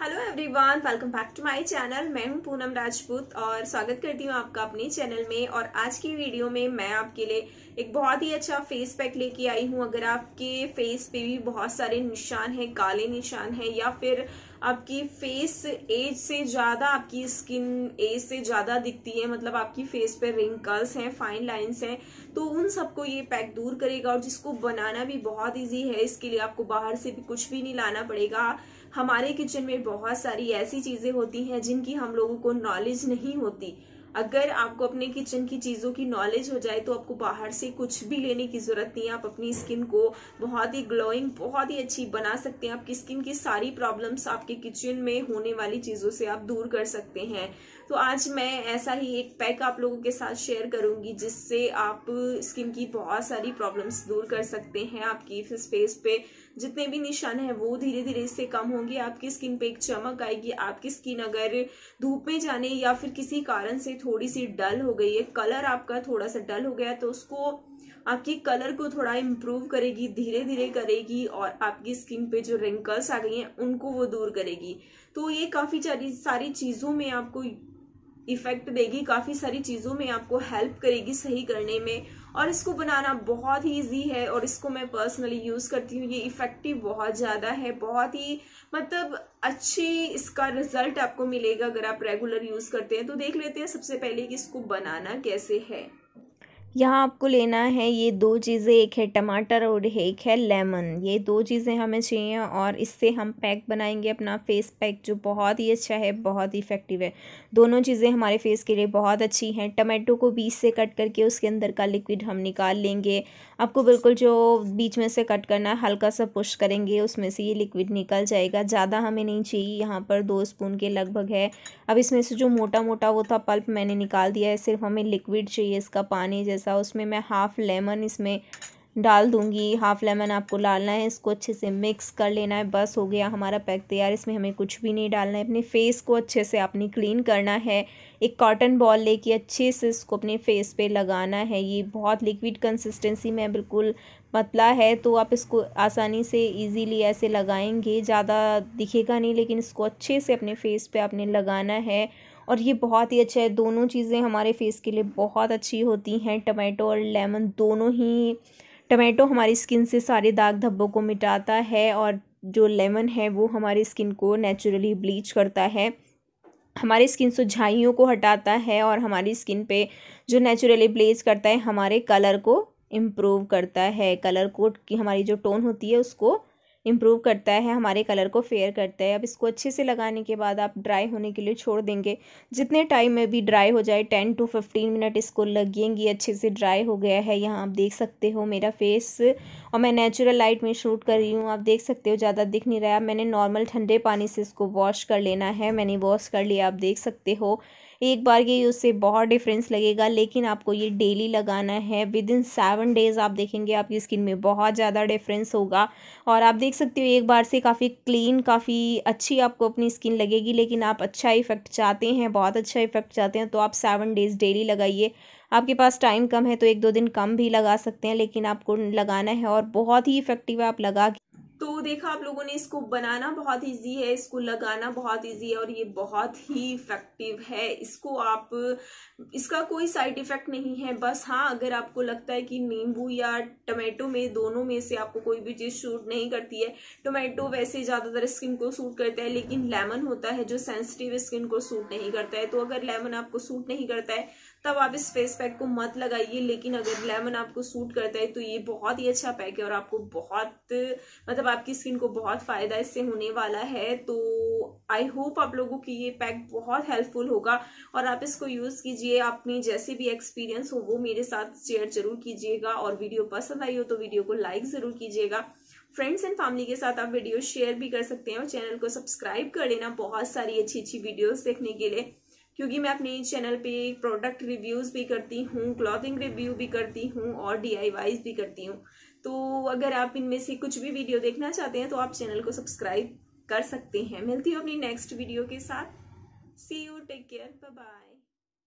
hello everyone welcome back to my channel मैं हूं पूनम राजपूत और स्वागत करती हूं आपका अपने चैनल में और आज की वीडियो में मैं आपके लिए एक बहुत ही अच्छा फेस पैक लेके आई हूं अगर आपके फेस पे भी बहुत सारे निशान हैं काले निशान हैं या फिर आपकी फेस एज से ज़्यादा आपकी स्किन एज से ज़्यादा दिखती है मतलब आपकी फेस पे रिंकल्स हैं फाइन लाइंस हैं तो उन सबको ये पैक दूर करेगा और जिसको बनाना भी बहुत ईजी है इसके लिए आपको बाहर से भी कुछ भी नहीं लाना पड़ेगा हमारे किचन में बहुत सारी ऐसी चीज़ें होती हैं जिनकी हम लोगों को नॉलेज नहीं होती अगर आपको अपने किचन की चीज़ों की नॉलेज हो जाए तो आपको बाहर से कुछ भी लेने की ज़रूरत नहीं है आप अपनी स्किन को बहुत ही ग्लोइंग बहुत ही अच्छी बना सकते हैं आपकी स्किन की सारी प्रॉब्लम्स आपके किचन में होने वाली चीज़ों से आप दूर कर सकते हैं तो आज मैं ऐसा ही एक पैक आप लोगों के साथ शेयर करूंगी जिससे आप स्किन की बहुत सारी प्रॉब्लम्स दूर कर सकते हैं आपकी फेस पे जितने भी निशान है वो धीरे धीरे इससे कम होंगे आपकी स्किन पे एक चमक आएगी आपकी स्किन अगर धूप में जाने या फिर किसी कारण से थोड़ी सी डल हो गई है कलर आपका थोड़ा सा डल हो गया है तो उसको आपकी कलर को थोड़ा इम्प्रूव करेगी धीरे धीरे करेगी और आपकी स्किन पे जो रिंकल्स आ गई हैं उनको वो दूर करेगी तो ये काफ़ी सारी सारी चीज़ों में आपको इफेक्ट देगी काफ़ी सारी चीज़ों में आपको हेल्प करेगी सही करने में और इसको बनाना बहुत ही ईजी है और इसको मैं पर्सनली यूज़ करती हूँ ये इफ़ेक्टिव बहुत ज़्यादा है बहुत ही मतलब अच्छी इसका रिजल्ट आपको मिलेगा अगर आप रेगुलर यूज़ करते हैं तो देख लेते हैं सबसे पहले कि इसको बनाना कैसे है यहाँ आपको लेना है ये दो चीज़ें एक है टमाटर और एक है लेमन ये दो चीज़ें हमें चाहिए और इससे हम पैक बनाएंगे अपना फेस पैक जो बहुत ही अच्छा है बहुत ही इफ़ेक्टिव है दोनों चीज़ें हमारे फेस के लिए बहुत अच्छी हैं टमाटो को बीच से कट करके उसके अंदर का लिक्विड हम निकाल लेंगे आपको बिल्कुल जो बीच में से कट करना है हल्का सा पुश करेंगे उसमें से ये लिक्विड निकल जाएगा ज़्यादा हमें नहीं चाहिए यहाँ पर दो स्पून के लगभग है अब इसमें से जो मोटा मोटा वो था पल्प मैंने निकाल दिया है सिर्फ हमें लिक्विड चाहिए इसका पानी जैसे सा उसमें मैं हाफ़ लेमन इसमें डाल दूंगी हाफ़ लेमन आपको डालना है इसको अच्छे से मिक्स कर लेना है बस हो गया हमारा पैक तैयार इसमें हमें कुछ भी नहीं डालना है अपने फेस को अच्छे से आपने क्लीन करना है एक कॉटन बॉल लेके अच्छे से इसको अपने फेस पे लगाना है ये बहुत लिक्विड कंसिस्टेंसी में बिल्कुल पतला है तो आप इसको आसानी से ईजीली ऐसे लगाएंगे ज़्यादा दिखेगा नहीं लेकिन इसको अच्छे से अपने फेस पे आपने लगाना है और ये बहुत ही अच्छा है दोनों चीज़ें हमारे फेस के लिए बहुत अच्छी होती हैं टमाटो और लेमन दोनों ही टमाटो हमारी स्किन से सारे दाग धब्बों को मिटाता है और जो लेमन है वो हमारी स्किन को नेचुरली ब्लीच करता है हमारी स्किन सुझाइयों को हटाता है और हमारी स्किन पे जो नेचुरली ब्लीच करता है हमारे कलर को इम्प्रूव करता है कलर कोड की हमारी जो टोन होती है उसको इम्प्रूव करता है हमारे कलर को फेयर करता है अब इसको अच्छे से लगाने के बाद आप ड्राई होने के लिए छोड़ देंगे जितने टाइम में भी ड्राई हो जाए टेन टू फिफ्टीन मिनट इसको लगेंगी अच्छे से ड्राई हो गया है यहाँ आप देख सकते हो मेरा फेस और मैं नेचुरल लाइट में शूट कर रही हूँ आप देख सकते हो ज़्यादा दिख नहीं रहा मैंने नॉर्मल ठंडे पानी से इसको वॉश कर लेना है मैंने वॉश कर लिया आप देख सकते हो एक बार ये उससे बहुत डिफरेंस लगेगा लेकिन आपको ये डेली लगाना है विद इन सेवन डेज़ आप देखेंगे आपकी स्किन में बहुत ज़्यादा डिफरेंस होगा और आप देख सकते हो एक बार से काफ़ी क्लीन काफ़ी अच्छी आपको अपनी स्किन लगेगी लेकिन आप अच्छा इफेक्ट चाहते हैं बहुत अच्छा इफेक्ट चाहते हैं तो आप सेवन डेज़ डेली लगाइए आपके पास टाइम कम है तो एक दो दिन कम भी लगा सकते हैं लेकिन आपको लगाना है और बहुत ही इफ़ेक्टिव है आप लगा तो देखा आप लोगों ने इसको बनाना बहुत इजी है इसको लगाना बहुत इजी है और ये बहुत ही इफेक्टिव है इसको आप इसका कोई साइड इफेक्ट नहीं है बस हाँ अगर आपको लगता है कि नींबू या टमाटो में दोनों में से आपको कोई भी चीज़ सूट नहीं करती है टोमेटो वैसे ज़्यादातर स्किन को सूट करता है लेकिन लेमन होता है जो सेंसिटिव स्किन को सूट नहीं करता है तो अगर लेमन आपको सूट नहीं करता है तब आप इस फेस पैक को मत लगाइए लेकिन अगर लेमन आपको सूट करता है तो ये बहुत ही अच्छा पैक है और आपको बहुत मतलब मतलब आपकी स्किन को बहुत फ़ायदा इससे होने वाला है तो आई होप आप लोगों की ये पैक बहुत हेल्पफुल होगा और आप इसको यूज़ कीजिए अपनी जैसे भी एक्सपीरियंस हो वो मेरे साथ शेयर जरूर कीजिएगा और वीडियो पसंद आई हो तो वीडियो को लाइक ज़रूर कीजिएगा फ्रेंड्स एंड फैमिली के साथ आप वीडियो शेयर भी कर सकते हैं और चैनल को सब्सक्राइब कर लेना बहुत सारी अच्छी अच्छी वीडियोस देखने के लिए क्योंकि मैं अपने चैनल पे प्रोडक्ट रिव्यूज़ भी करती हूँ क्लॉथिंग रिव्यू भी करती हूँ और डी भी करती हूँ तो अगर आप इनमें से कुछ भी वीडियो देखना चाहते हैं तो आप चैनल को सब्सक्राइब कर सकते हैं मिलती हूँ अपनी नेक्स्ट वीडियो के साथ see you take care bye